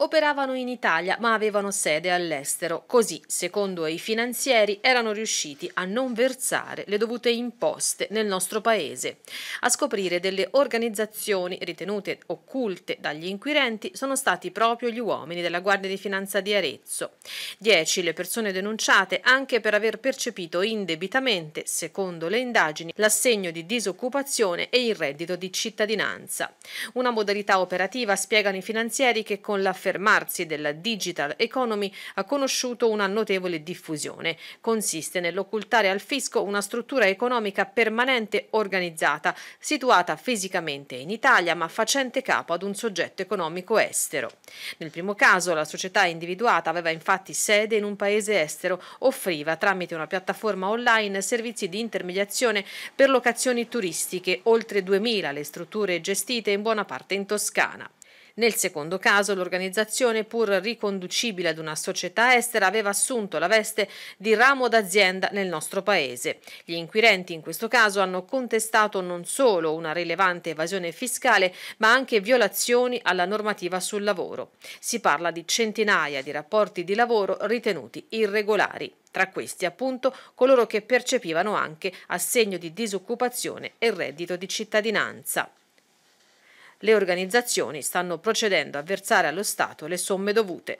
Operavano in Italia ma avevano sede all'estero, così, secondo i finanzieri, erano riusciti a non versare le dovute imposte nel nostro paese. A scoprire delle organizzazioni ritenute occulte dagli inquirenti sono stati proprio gli uomini della Guardia di Finanza di Arezzo. Dieci le persone denunciate anche per aver percepito indebitamente, secondo le indagini, l'assegno di disoccupazione e il reddito di cittadinanza. Una modalità operativa spiegano i finanzieri che con la affermarsi della digital economy ha conosciuto una notevole diffusione. Consiste nell'occultare al fisco una struttura economica permanente organizzata, situata fisicamente in Italia ma facente capo ad un soggetto economico estero. Nel primo caso la società individuata aveva infatti sede in un paese estero, offriva tramite una piattaforma online servizi di intermediazione per locazioni turistiche, oltre 2000 le strutture gestite in buona parte in Toscana. Nel secondo caso l'organizzazione, pur riconducibile ad una società estera, aveva assunto la veste di ramo d'azienda nel nostro paese. Gli inquirenti in questo caso hanno contestato non solo una rilevante evasione fiscale, ma anche violazioni alla normativa sul lavoro. Si parla di centinaia di rapporti di lavoro ritenuti irregolari tra questi appunto coloro che percepivano anche assegno di disoccupazione e reddito di cittadinanza le organizzazioni stanno procedendo a versare allo Stato le somme dovute.